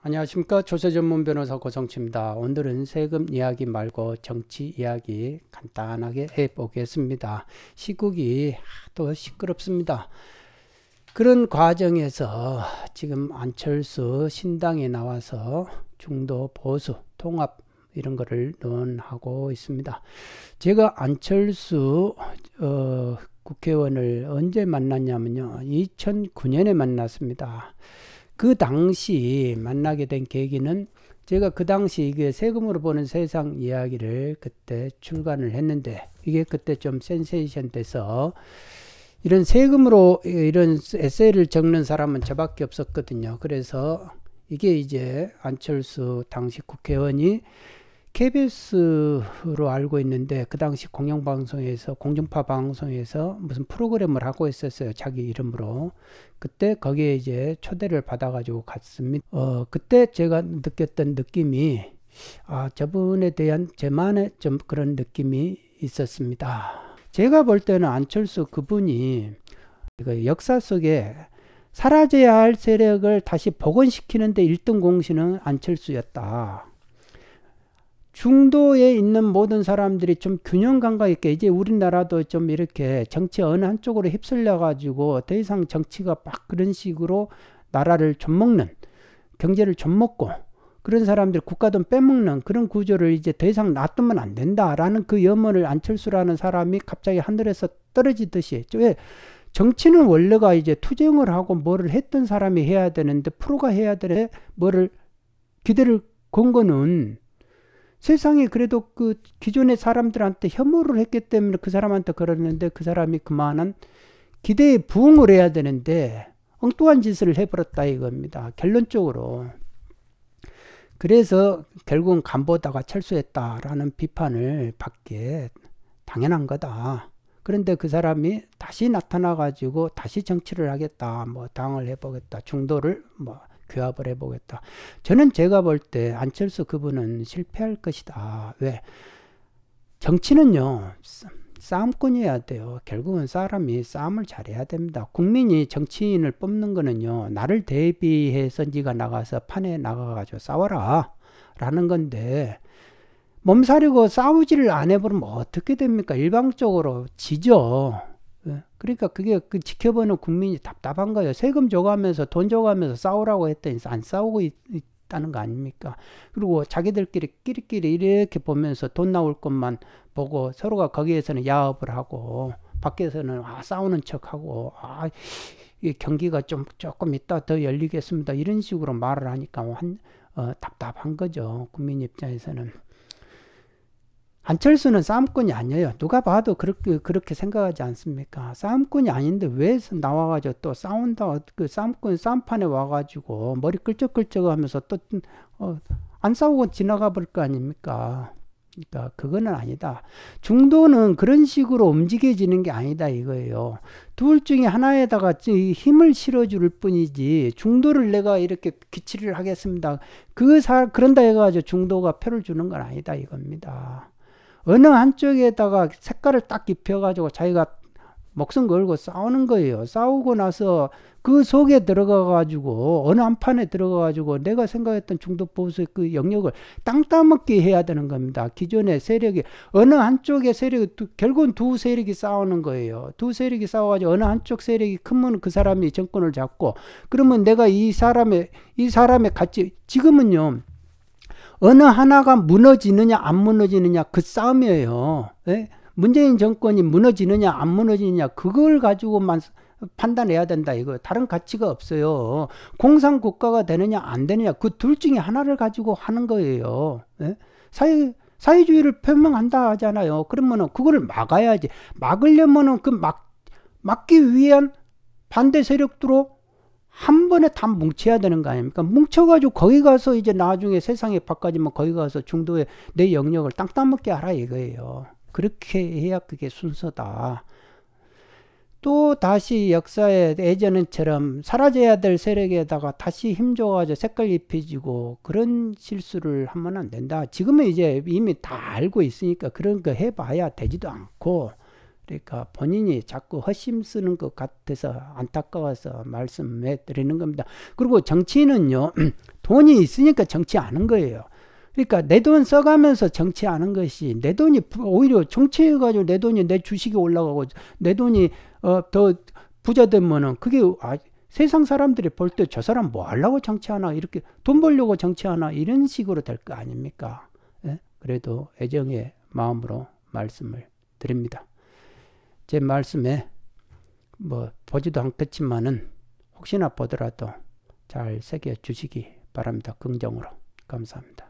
안녕하십니까 조세전문 변호사 고성치입니다. 오늘은 세금 이야기 말고 정치 이야기 간단하게 해보겠습니다. 시국이 또 시끄럽습니다. 그런 과정에서 지금 안철수 신당에 나와서 중도 보수 통합 이런 거를 논하고 있습니다. 제가 안철수 어, 국회의원을 언제 만났냐면요. 2009년에 만났습니다. 그 당시 만나게 된 계기는 제가 그 당시 이게 세금으로 보는 세상 이야기를 그때 출간을 했는데 이게 그때 좀 센세이션 돼서 이런 세금으로 이런 에세이를 적는 사람은 저밖에 없었거든요. 그래서 이게 이제 안철수 당시 국회의원이 KBS로 알고 있는데 그 당시 공영방송에서 공중파 방송에서 무슨 프로그램을 하고 있었어요 자기 이름으로 그때 거기에 이제 초대를 받아가지고 갔습니다. 어 그때 제가 느꼈던 느낌이 아 저분에 대한 제만의 좀 그런 느낌이 있었습니다. 제가 볼 때는 안철수 그분이 그 역사 속에 사라져야 할 세력을 다시 복원시키는데 1등 공신은 안철수였다. 중도에 있는 모든 사람들이 좀 균형감각 있게 이제 우리나라도 좀 이렇게 정치 어느 한쪽으로 휩쓸려 가지고 더 이상 정치가 막 그런 식으로 나라를 좀먹는 경제를 좀먹고 그런 사람들 국가 돈 빼먹는 그런 구조를 이제 더 이상 놔두면 안 된다라는 그 염원을 안철수라는 사람이 갑자기 하늘에서 떨어지듯이 왜 정치는 원래가 이제 투쟁을 하고 뭐를 했던 사람이 해야 되는데 프로가 해야 되는데 뭐를 기대를 건 거는 세상에 그래도 그 기존의 사람들한테 혐오를 했기 때문에 그 사람한테 그러는데 그 사람이 그만한 기대에 부응을 해야 되는데 엉뚱한 짓을 해버렸다 이겁니다. 결론적으로. 그래서 결국은 간보다가 철수했다라는 비판을 받게 당연한 거다. 그런데 그 사람이 다시 나타나가지고 다시 정치를 하겠다, 뭐 당을 해보겠다, 중도를 뭐 교합을 해보겠다. 저는 제가 볼 때 안철수 그분은 실패할 것이다. 아, 왜? 정치는요. 싸움꾼이어야 돼요. 결국은 사람이 싸움을 잘해야 됩니다. 국민이 정치인을 뽑는 거는요. 나를 대비해서 네가 나가서 판에 나가가지고 싸워라. 라는 건데 몸사리고 싸우지를 안 해버리면 어떻게 됩니까? 일방적으로 지죠. 예. 그러니까 그게 그 지켜보는 국민이 답답한 거예요. 세금 줘가면서 돈 줘가면서 싸우라고 했더니 안 싸우고 있, 있다는 거 아닙니까? 그리고 자기들끼리 끼리끼리 이렇게 보면서 돈 나올 것만 보고 서로가 거기에서는 야업을 하고 밖에서는 아 싸우는 척하고 아이 경기가 좀 조금 있다 더 열리겠습니다 이런 식으로 말을 하니까 한, 어, 답답한 거죠 국민 입장에서는. 안철수는 싸움꾼이 아니에요. 누가 봐도 그렇게, 그렇게 생각하지 않습니까? 싸움꾼이 아닌데 왜 나와가지고 또 싸운다, 그 싸움꾼 싸움판에 와가지고 머리 끌적끌적 하면서 또, 어, 안 싸우고 지나가 볼 거 아닙니까? 그러니까 그거는 아니다. 중도는 그런 식으로 움직여지는 게 아니다 이거예요. 둘 중에 하나에다가 힘을 실어줄 뿐이지 중도를 내가 이렇게 기치를 하겠습니다. 그 사, 그런다 해가지고 중도가 표를 주는 건 아니다 이겁니다. 어느 한쪽에다가 색깔을 딱 입혀가지고 자기가 목숨 걸고 싸우는 거예요. 싸우고 나서 그 속에 들어가가지고 어느 한 판에 들어가가지고 내가 생각했던 중독 보수의 그 영역을 땅 따먹기 해야 되는 겁니다. 기존의 세력이 어느 한쪽의 세력이 두, 결국은 두 세력이 싸우는 거예요. 두 세력이 싸워가지고 어느 한쪽 세력이 크면 그 사람이 정권을 잡고 그러면 내가 이 사람의 이 사람의 가치 지금은요. 어느 하나가 무너지느냐 안 무너지느냐 그 싸움이에요. 예? 문재인 정권이 무너지느냐 안 무너지느냐 그걸 가지고만 판단해야 된다 이거 다른 가치가 없어요 공산 국가가 되느냐 안 되느냐 그 둘 중에 하나를 가지고 하는 거예요 예? 사회 사회주의를 표명한다 하잖아요 그러면은 그거를 막아야지 막으려면은 그 막 막기 위한 반대 세력들로 한 번에 다 뭉쳐야 되는 거 아닙니까? 뭉쳐가지고 거기 가서 이제 나중에 세상에 바꿔지면 거기 가서 중도에 내 영역을 땅따먹게 하라 이거예요. 그렇게 해야 그게 순서다. 또 다시 역사에 예전처럼 사라져야 될 세력에다가 다시 힘줘가지고 색깔 입히지고 그런 실수를 하면 안 된다. 지금은 이제 이미 다 알고 있으니까 그런 거 해봐야 되지도 않고 그러니까 본인이 자꾸 허심 쓰는 것 같아서 안타까워서 말씀해 드리는 겁니다. 그리고 정치인은요, 돈이 있으니까 정치하는 거예요. 그러니까 내 돈 써가면서 정치하는 것이 내 돈이 오히려 정치해가지고 내 돈이 내 주식이 올라가고 내 돈이 어, 더 부자 되면은 그게 아, 세상 사람들이 볼 때 저 사람 뭐 하려고 정치하나 이렇게 돈 벌려고 정치하나 이런 식으로 될 거 아닙니까? 예? 그래도 애정의 마음으로 말씀을 드립니다. 제 말씀에 뭐 보지도 않겠지만은 혹시나 보더라도 잘 새겨 주시기 바랍니다. 긍정으로 감사합니다.